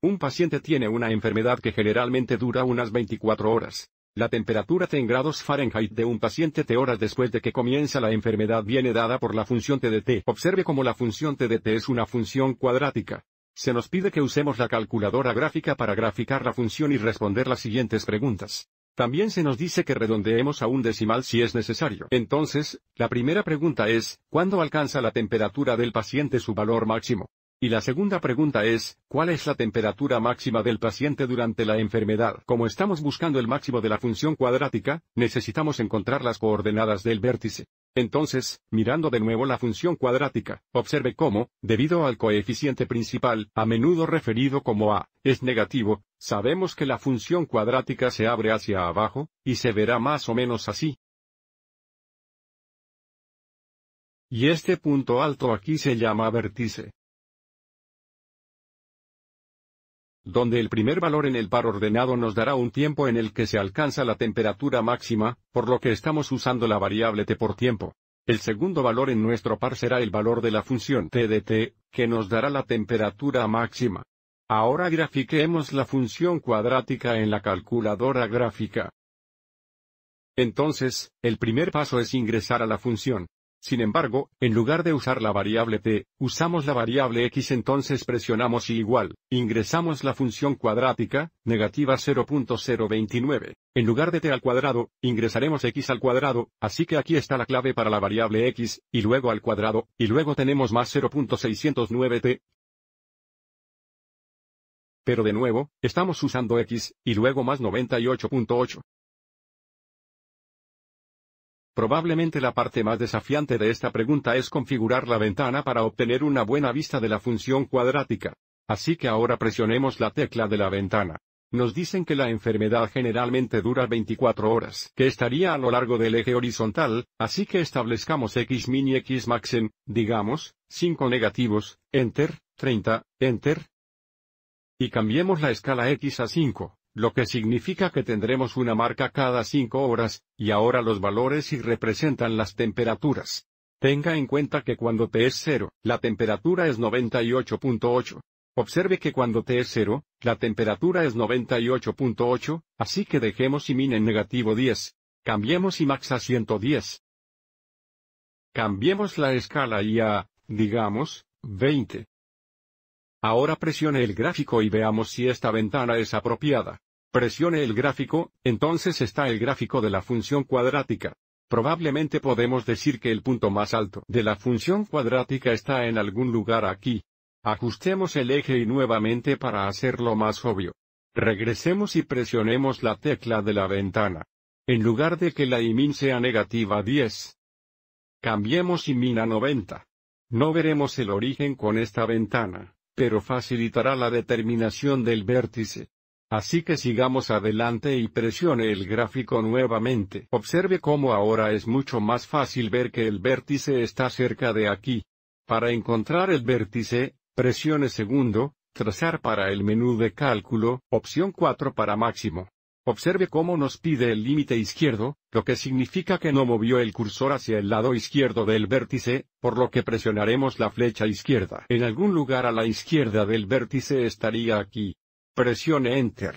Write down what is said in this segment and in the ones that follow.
Un paciente tiene una enfermedad que generalmente dura unas 24 horas. La temperatura en grados Fahrenheit de un paciente T horas después de que comienza la enfermedad viene dada por la función TDT. Observe cómo la función TDT es una función cuadrática. Se nos pide que usemos la calculadora gráfica para graficar la función y responder las siguientes preguntas. También se nos dice que redondeemos a un decimal si es necesario. Entonces, la primera pregunta es, ¿cuándo alcanza la temperatura del paciente su valor máximo? Y la segunda pregunta es, ¿cuál es la temperatura máxima del paciente durante la enfermedad? Como estamos buscando el máximo de la función cuadrática, necesitamos encontrar las coordenadas del vértice. Entonces, mirando de nuevo la función cuadrática, observe cómo, debido al coeficiente principal, a menudo referido como a, es negativo, sabemos que la función cuadrática se abre hacia abajo, y se verá más o menos así. Y este punto alto aquí se llama vértice. donde el primer valor en el par ordenado nos dará un tiempo en el que se alcanza la temperatura máxima, por lo que estamos usando la variable t por tiempo. El segundo valor en nuestro par será el valor de la función t de t, que nos dará la temperatura máxima. Ahora grafiquemos la función cuadrática en la calculadora gráfica. Entonces, el primer paso es ingresar a la función. Sin embargo, en lugar de usar la variable t, usamos la variable x entonces presionamos y igual, ingresamos la función cuadrática, negativa 0.029. En lugar de t al cuadrado, ingresaremos x al cuadrado, así que aquí está la clave para la variable x, y luego al cuadrado, y luego tenemos más 0.609t. Pero de nuevo, estamos usando x, y luego más 98.8. Probablemente la parte más desafiante de esta pregunta es configurar la ventana para obtener una buena vista de la función cuadrática. Así que ahora presionemos la tecla de la ventana. Nos dicen que la enfermedad generalmente dura 24 horas, que estaría a lo largo del eje horizontal, así que establezcamos x min y x max en, digamos, 5 negativos, enter, 30, enter. Y cambiemos la escala x a 5 lo que significa que tendremos una marca cada 5 horas, y ahora los valores y representan las temperaturas. Tenga en cuenta que cuando T es 0, la temperatura es 98.8. Observe que cuando T es 0, la temperatura es 98.8, así que dejemos y min en negativo 10. Cambiemos y max a 110. Cambiemos la escala y a, digamos, 20. Ahora presione el gráfico y veamos si esta ventana es apropiada. Presione el gráfico, entonces está el gráfico de la función cuadrática. Probablemente podemos decir que el punto más alto de la función cuadrática está en algún lugar aquí. Ajustemos el eje y nuevamente para hacerlo más obvio. Regresemos y presionemos la tecla de la ventana. En lugar de que la IMIN sea negativa 10. Cambiemos min a 90. No veremos el origen con esta ventana, pero facilitará la determinación del vértice. Así que sigamos adelante y presione el gráfico nuevamente. Observe cómo ahora es mucho más fácil ver que el vértice está cerca de aquí. Para encontrar el vértice, presione segundo, trazar para el menú de cálculo, opción 4 para máximo. Observe cómo nos pide el límite izquierdo, lo que significa que no movió el cursor hacia el lado izquierdo del vértice, por lo que presionaremos la flecha izquierda. En algún lugar a la izquierda del vértice estaría aquí. Presione Enter.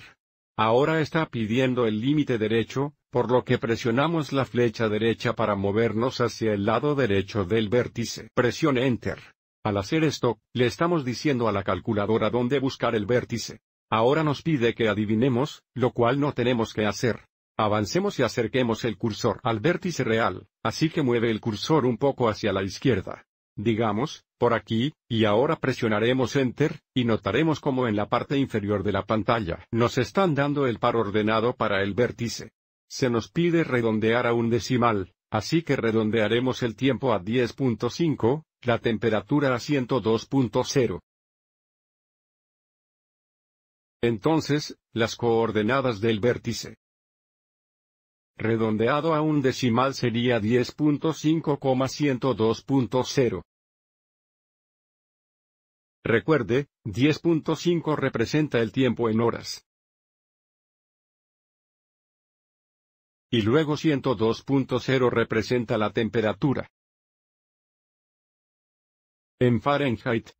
Ahora está pidiendo el límite derecho, por lo que presionamos la flecha derecha para movernos hacia el lado derecho del vértice. Presione Enter. Al hacer esto, le estamos diciendo a la calculadora dónde buscar el vértice. Ahora nos pide que adivinemos, lo cual no tenemos que hacer. Avancemos y acerquemos el cursor al vértice real, así que mueve el cursor un poco hacia la izquierda digamos, por aquí, y ahora presionaremos Enter, y notaremos como en la parte inferior de la pantalla nos están dando el par ordenado para el vértice. Se nos pide redondear a un decimal, así que redondearemos el tiempo a 10.5, la temperatura a 102.0. Entonces, las coordenadas del vértice redondeado a un decimal sería 10.5,102.0. Recuerde, 10.5 representa el tiempo en horas. Y luego 102.0 representa la temperatura. En Fahrenheit.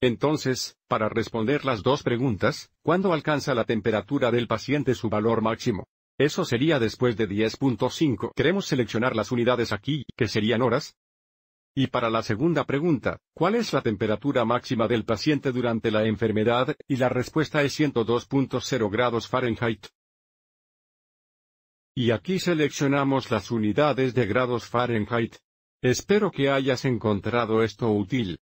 Entonces, para responder las dos preguntas, ¿cuándo alcanza la temperatura del paciente su valor máximo? Eso sería después de 10.5. Queremos seleccionar las unidades aquí, que serían horas, y para la segunda pregunta, ¿cuál es la temperatura máxima del paciente durante la enfermedad? Y la respuesta es 102.0 grados Fahrenheit. Y aquí seleccionamos las unidades de grados Fahrenheit. Espero que hayas encontrado esto útil.